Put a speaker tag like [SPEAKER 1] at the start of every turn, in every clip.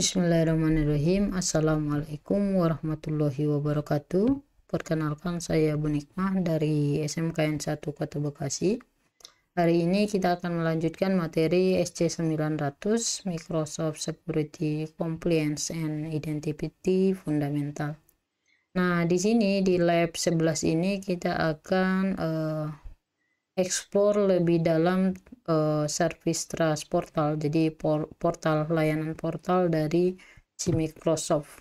[SPEAKER 1] Bismillahirrahmanirrahim. Assalamualaikum warahmatullahi wabarakatuh. Perkenalkan saya Bu dari SMKN 1 Kota Bekasi. Hari ini kita akan melanjutkan materi SC900 Microsoft Security Compliance and Identity Fundamental. Nah, di sini di lab 11 ini kita akan uh, explore lebih dalam uh, service trust portal jadi por portal layanan portal dari si Microsoft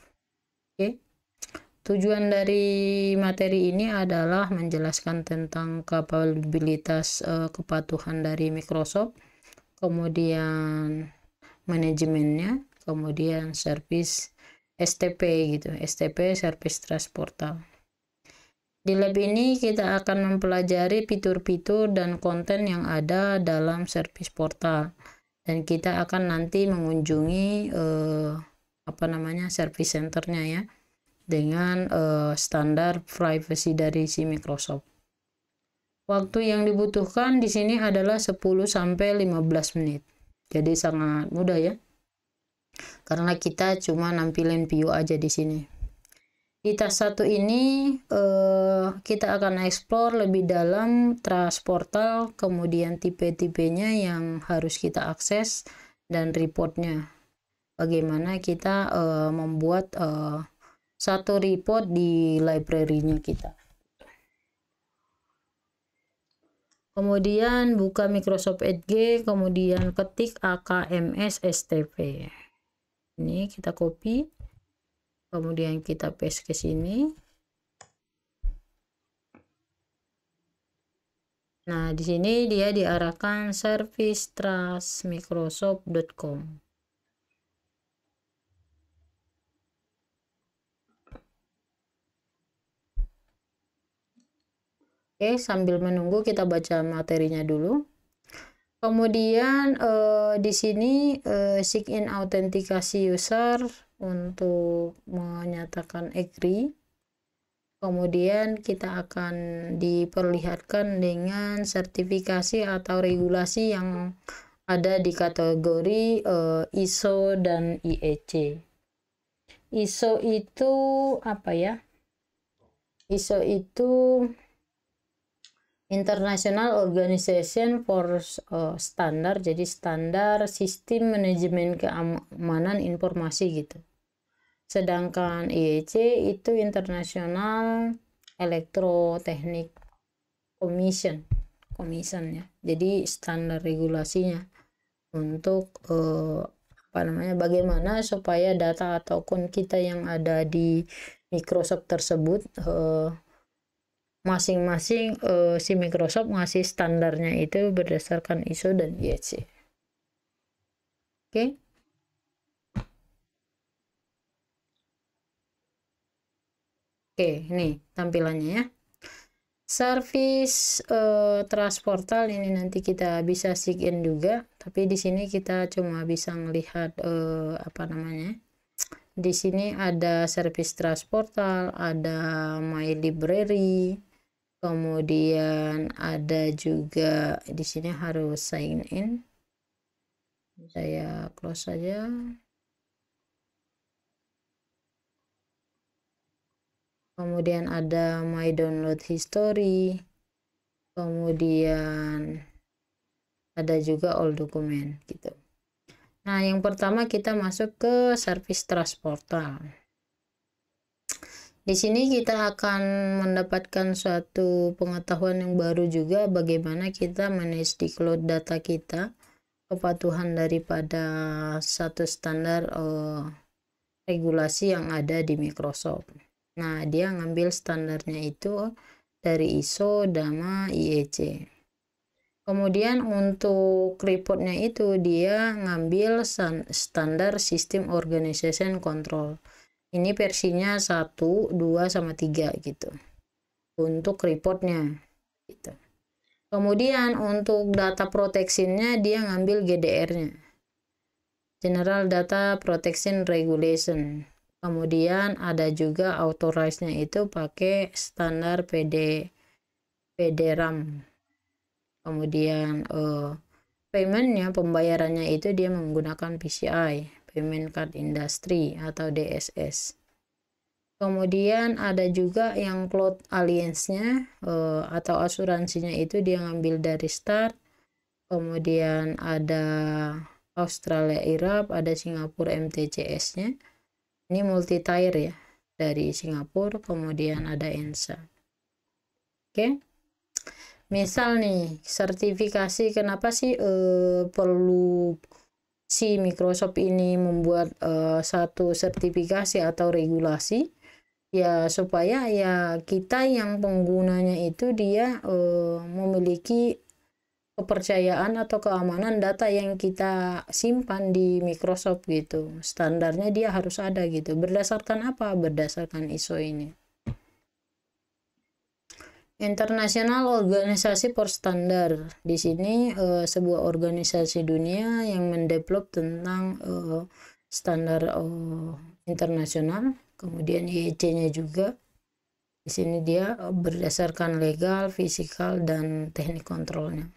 [SPEAKER 1] okay. tujuan dari materi ini adalah menjelaskan tentang kapabilitas uh, kepatuhan dari Microsoft kemudian manajemennya kemudian service STP gitu STP service trust portal di lab ini kita akan mempelajari fitur-fitur dan konten yang ada dalam service portal dan kita akan nanti mengunjungi eh, apa namanya service centernya ya dengan eh, standar privacy dari si Microsoft. Waktu yang dibutuhkan di sini adalah 10 sampai 15 menit. Jadi sangat mudah ya. Karena kita cuma nampilin view aja di sini. Di tas nah. satu ini uh, kita akan explore lebih dalam transportal, kemudian tipe-tipenya yang harus kita akses dan reportnya. Bagaimana kita uh, membuat uh, satu report di library-nya kita. Kemudian buka Microsoft Edge, kemudian ketik AKMS STP. Ini kita copy kemudian kita paste ke sini nah di sini dia diarahkan service trust microsoft.com Oke, sambil menunggu kita baca materinya dulu. Kemudian eh, di sini eh, sign in autentikasi user untuk menyatakan agree kemudian kita akan diperlihatkan dengan sertifikasi atau regulasi yang ada di kategori uh, eh, ISO dan IEC ISO itu apa ya ISO itu International Organization for uh, Standard jadi standar sistem manajemen keamanan informasi gitu Sedangkan IEC e itu International Electrotechnic Commission, commission ya. Jadi standar regulasinya untuk eh, apa namanya bagaimana supaya data ataupun kita yang ada di Microsoft tersebut eh, masing-masing uh, si Microsoft ngasih standarnya itu berdasarkan ISO dan IEC. E Oke. Okay? Oke, ini tampilannya ya. Service uh, eh, transportal ini nanti kita bisa sign in juga, tapi di sini kita cuma bisa melihat uh, apa namanya. Di sini ada service transportal, ada my library, kemudian ada juga di sini harus sign in. Saya close saja. kemudian ada my download history kemudian ada juga all document gitu nah yang pertama kita masuk ke service trust portal di sini kita akan mendapatkan suatu pengetahuan yang baru juga bagaimana kita manage di cloud data kita kepatuhan daripada satu standar uh, regulasi yang ada di Microsoft Nah, dia ngambil standarnya itu dari ISO, DAMA, IEC. Kemudian untuk reportnya itu dia ngambil standar sistem organization control. Ini versinya 1, 2, sama 3 gitu. Untuk reportnya. Gitu. Kemudian untuk data protectionnya dia ngambil GDR-nya. General Data Protection Regulation kemudian ada juga authorize-nya itu pakai standar PD PDRAM kemudian uh, paymentnya pembayarannya itu dia menggunakan PCI payment card industry atau DSS kemudian ada juga yang cloud alliance-nya uh, eh, atau asuransinya itu dia ngambil dari start kemudian ada Australia Irap ada Singapura MTCS-nya ini multi tier ya dari Singapura kemudian ada Ensa oke misal nih sertifikasi kenapa sih eh, perlu si Microsoft ini membuat uh, satu sertifikasi atau regulasi ya supaya ya kita yang penggunanya itu dia uh, memiliki kepercayaan atau keamanan data yang kita simpan di Microsoft gitu. Standarnya dia harus ada gitu. Berdasarkan apa? Berdasarkan ISO ini. International Organisasi for Standard. Di sini uh, sebuah organisasi dunia yang mendevelop tentang uh, standar uh, internasional. Kemudian IEC-nya juga. Di sini dia berdasarkan legal, fisikal, dan teknik kontrolnya.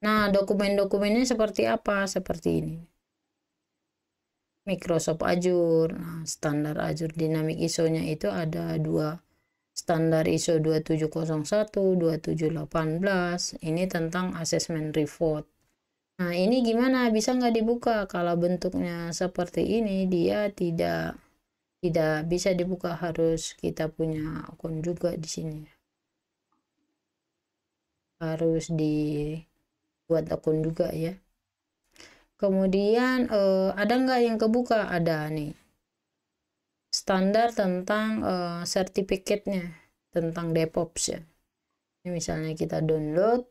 [SPEAKER 1] Nah, dokumen-dokumennya seperti apa? Seperti ini. Microsoft Azure, nah, standar Azure Dynamic ISO-nya itu ada dua standar ISO 2701, 2718. Ini tentang assessment report. Nah, ini gimana? Bisa nggak dibuka? Kalau bentuknya seperti ini, dia tidak tidak bisa dibuka. Harus kita punya akun juga di sini. Harus di buat akun juga ya kemudian uh, ada nggak yang kebuka ada nih standar tentang eh, sertifikatnya tentang DevOps ya ini misalnya kita download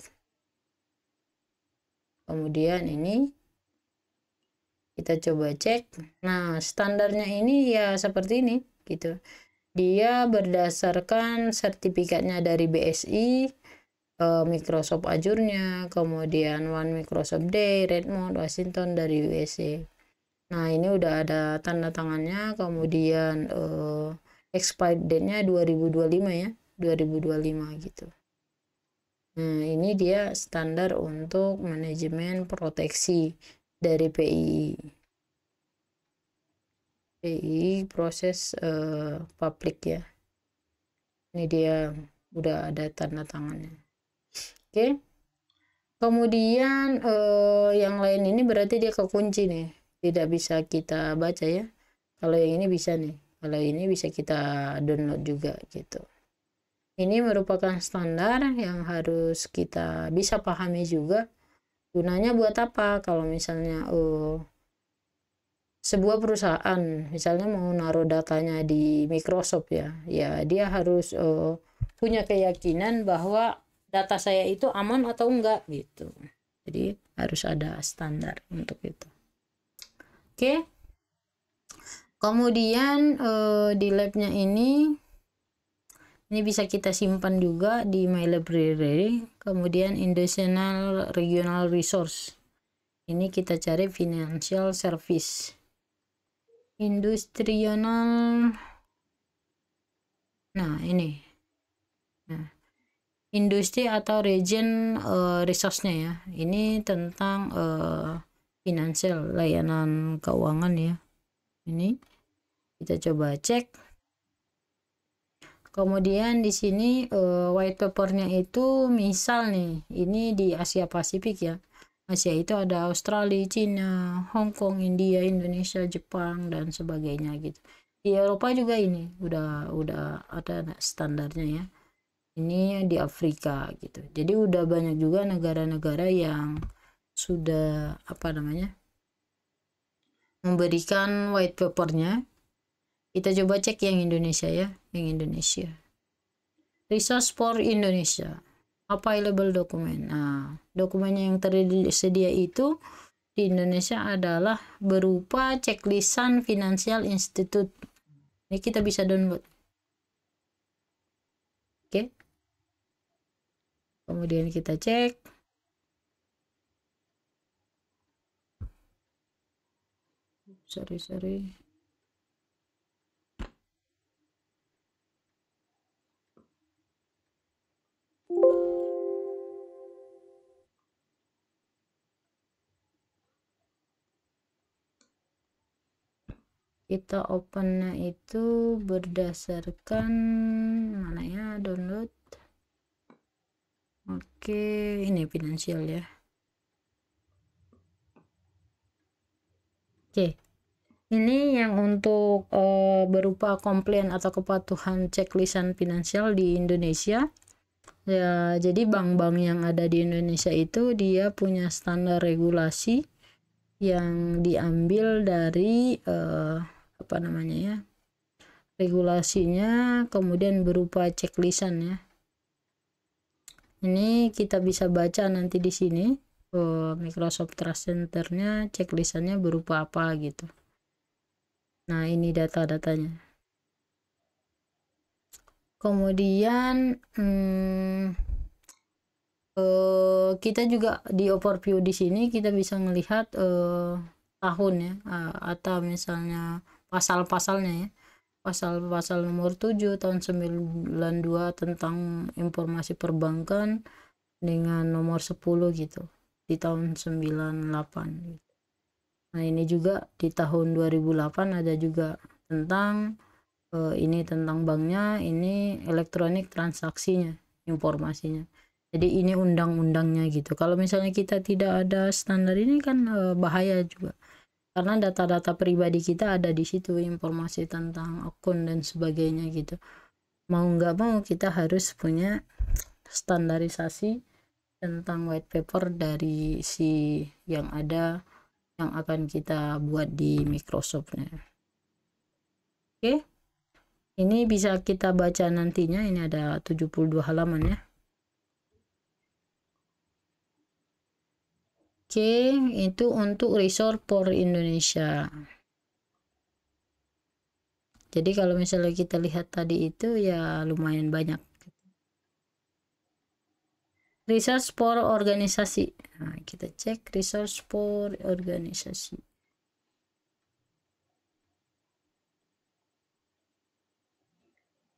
[SPEAKER 1] kemudian ini kita coba cek nah standarnya ini ya seperti ini gitu dia berdasarkan sertifikatnya dari BSI Microsoft Azure-nya, kemudian One Microsoft Day, Redmond, Washington dari USA. Nah, ini udah ada tanda tangannya, kemudian uh, expired date-nya 2025 ya, 2025 gitu. Nah, ini dia standar untuk manajemen proteksi dari PII. PII proses uh, publik ya. Ini dia udah ada tanda tangannya oke kemudian eh, yang lain ini berarti dia kekunci nih tidak bisa kita baca ya kalau yang ini bisa nih kalau ini bisa kita download juga gitu ini merupakan standar yang harus kita bisa pahami juga gunanya buat apa kalau misalnya uh, sebuah perusahaan misalnya mau naruh datanya di Microsoft ya ya dia harus uh, punya keyakinan bahwa data saya itu aman atau enggak gitu jadi harus ada standar untuk itu oke kemudian uh, di labnya ini ini bisa kita simpan juga di my library kemudian Indonesian regional resource ini kita cari financial service industrial nah ini industri atau region uh, resource-nya ya. Ini tentang uh, eh, finansial layanan keuangan ya. Ini kita coba cek. Kemudian di sini uh, white nya itu misal nih, ini di Asia Pasifik ya. Asia itu ada Australia, China, Hong Kong, India, Indonesia, Jepang dan sebagainya gitu. Di Eropa juga ini udah udah ada standarnya ya ini di Afrika gitu jadi udah banyak juga negara-negara yang sudah apa namanya memberikan white papernya kita coba cek yang Indonesia ya yang Indonesia resource for Indonesia available dokumen nah dokumennya yang tersedia itu di Indonesia adalah berupa ceklisan financial institute. ini kita bisa download kemudian kita cek sorry sorry kita opennya itu berdasarkan mana ya download Oke, ini finansial ya. Oke. Ini yang untuk uh, berupa komplain atau kepatuhan checklistan finansial di Indonesia. Ya, jadi bank-bank yang ada di Indonesia itu dia punya standar regulasi yang diambil dari uh, apa namanya ya? regulasinya kemudian berupa checklistan ya ini kita bisa baca nanti di sini oh, Microsoft Trust Center-nya checklist-nya berupa apa gitu nah ini data-datanya kemudian hmm, eh, kita juga di overview di sini kita bisa melihat eh, tahun ya eh, atau misalnya pasal-pasalnya ya pasal-pasal nomor 7 tahun 92 tentang informasi perbankan dengan nomor 10 gitu di tahun 98 gitu. Nah, ini juga di tahun 2008 ada juga tentang eh, ini tentang banknya, ini elektronik transaksinya, informasinya jadi ini undang-undangnya gitu kalau misalnya kita tidak ada standar ini kan eh, bahaya juga karena data-data pribadi kita ada di situ informasi tentang akun dan sebagainya gitu mau nggak mau kita harus punya standarisasi tentang white paper dari si yang ada yang akan kita buat di Microsoftnya oke ini bisa kita baca nantinya ini ada 72 halaman ya Oke, itu untuk resource for Indonesia. Jadi kalau misalnya kita lihat tadi itu ya lumayan banyak. Resource for organisasi. Nah, kita cek resource for organisasi.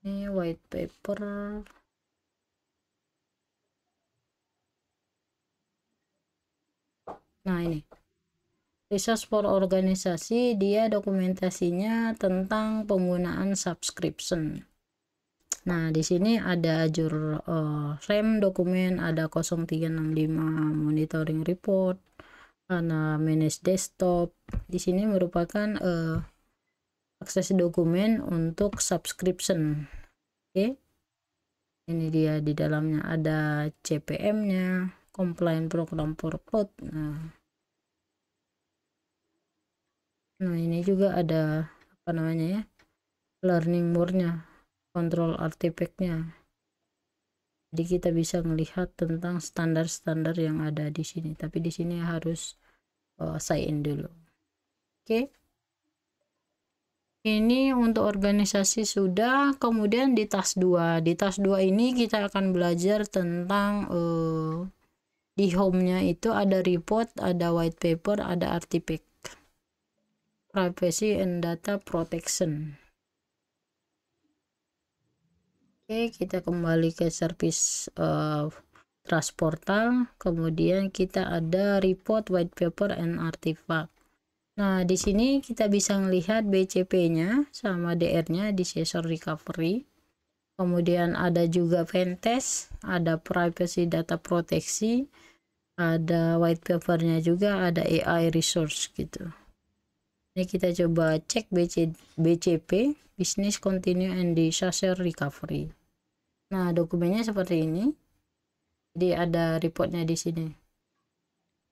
[SPEAKER 1] Ini white paper. nah ini resource for organisasi dia dokumentasinya tentang penggunaan subscription Nah, di sini ada jur uh, eh, rem dokumen, ada 0365 monitoring report, ada manage desktop. Di sini merupakan uh, akses dokumen untuk subscription. Oke. Okay. Ini dia di dalamnya ada CPM-nya komplain program forward nah nah ini juga ada apa namanya ya learning more-nya control artifact-nya jadi kita bisa melihat tentang standar-standar yang ada di sini tapi di sini harus uh, eh, sign in dulu oke okay. ini untuk organisasi sudah kemudian di tas 2 di tas 2 ini kita akan belajar tentang uh, e-home-nya itu ada report, ada white paper, ada artifact. Privacy and data protection. Oke, kita kembali ke service uh, eh, trust Kemudian kita ada report, white paper, and artifact. Nah, di sini kita bisa melihat BCP-nya sama DR-nya di sensor recovery. Kemudian ada juga pentest, ada privacy data proteksi, ada white papernya juga ada AI resource gitu ini kita coba cek BC, BCP business continue and disaster recovery nah dokumennya seperti ini jadi ada reportnya di sini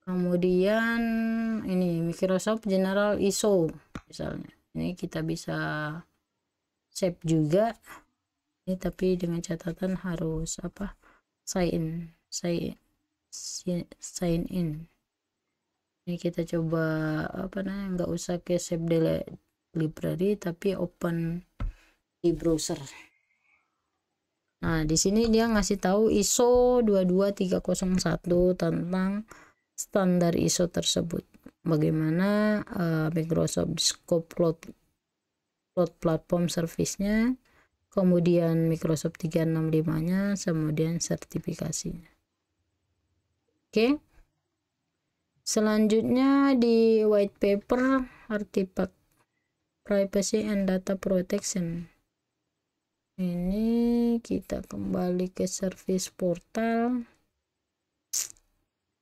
[SPEAKER 1] kemudian ini Microsoft General ISO misalnya ini kita bisa save juga ini tapi dengan catatan harus apa sign sign sign in ini kita coba apa namanya nggak usah ke save di library tapi open di browser nah di sini dia ngasih tahu ISO 22301 tentang standar ISO tersebut bagaimana uh, Microsoft Scope Cloud Cloud Platform Service-nya kemudian Microsoft 365 nya kemudian sertifikasinya Oke. Okay. Selanjutnya di white paper artifact privacy and data protection. Ini kita kembali ke service portal.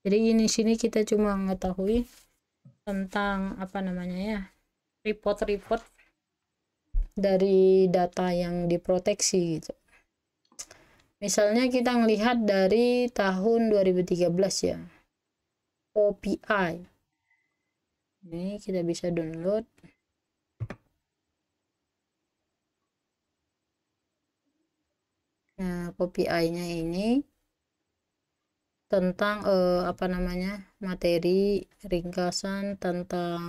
[SPEAKER 1] Jadi ini sini kita cuma mengetahui tentang apa namanya ya report-report dari data yang diproteksi gitu. Misalnya kita melihat dari tahun 2013 ya. OPI. Ini kita bisa download. Nah, OPI-nya ini tentang eh, apa namanya? materi ringkasan tentang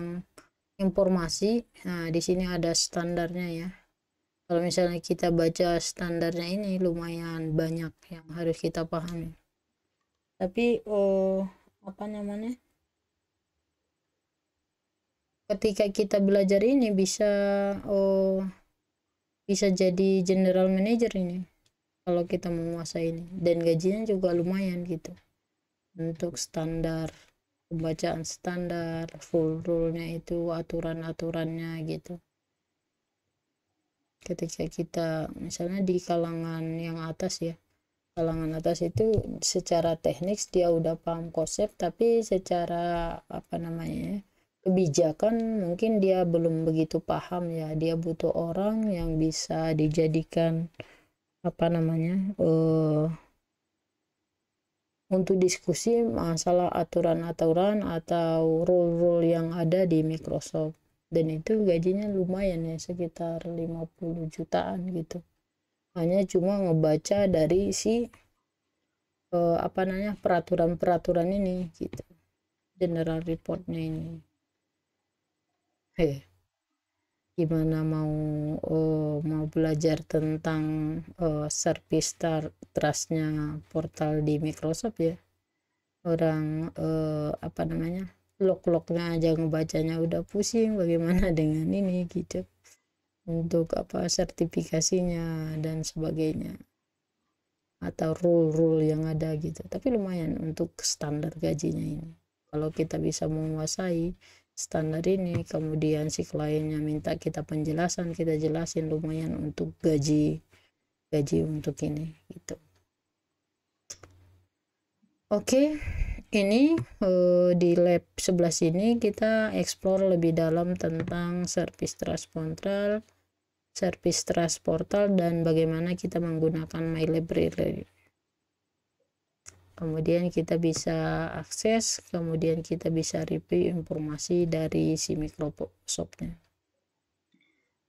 [SPEAKER 1] informasi. Nah, di sini ada standarnya ya kalau misalnya kita baca standarnya ini lumayan banyak yang harus kita pahami tapi oh, apa namanya ketika kita belajar ini bisa oh bisa jadi general manager ini kalau kita menguasai ini dan gajinya juga lumayan gitu untuk standar pembacaan standar full rule-nya itu aturan-aturannya gitu ketika kita misalnya di kalangan yang atas ya kalangan atas itu secara teknis dia udah paham konsep tapi secara apa namanya kebijakan mungkin dia belum begitu paham ya dia butuh orang yang bisa dijadikan apa namanya uh, untuk diskusi masalah aturan-aturan atau rule-rule yang ada di Microsoft dan itu gajinya lumayan ya sekitar 50 jutaan gitu hanya cuma ngebaca dari si eh, apa namanya peraturan-peraturan ini gitu general reportnya ini heh gimana mau uh, mau belajar tentang uh, service trustnya portal di Microsoft ya orang uh, apa namanya log-lognya aja ngebacanya udah pusing bagaimana dengan ini gitu untuk apa sertifikasinya dan sebagainya atau rule-rule yang ada gitu tapi lumayan untuk standar gajinya ini kalau kita bisa menguasai standar ini kemudian si kliennya minta kita penjelasan kita jelasin lumayan untuk gaji gaji untuk ini gitu oke okay ini uh, di lab sebelah sini kita explore lebih dalam tentang service trust portal service trust portal dan bagaimana kita menggunakan my library kemudian kita bisa akses kemudian kita bisa review informasi dari si -nya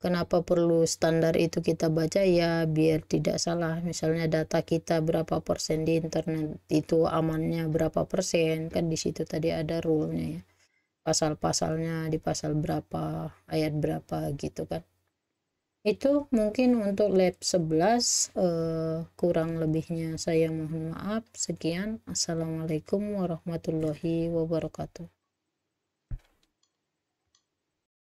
[SPEAKER 1] kenapa perlu standar itu kita baca ya biar tidak salah misalnya data kita berapa persen di internet itu amannya berapa persen kan di situ tadi ada rule-nya ya pasal-pasalnya di pasal berapa ayat berapa gitu kan itu mungkin untuk lab 11 uh, eh, kurang lebihnya saya mohon maaf sekian assalamualaikum warahmatullahi wabarakatuh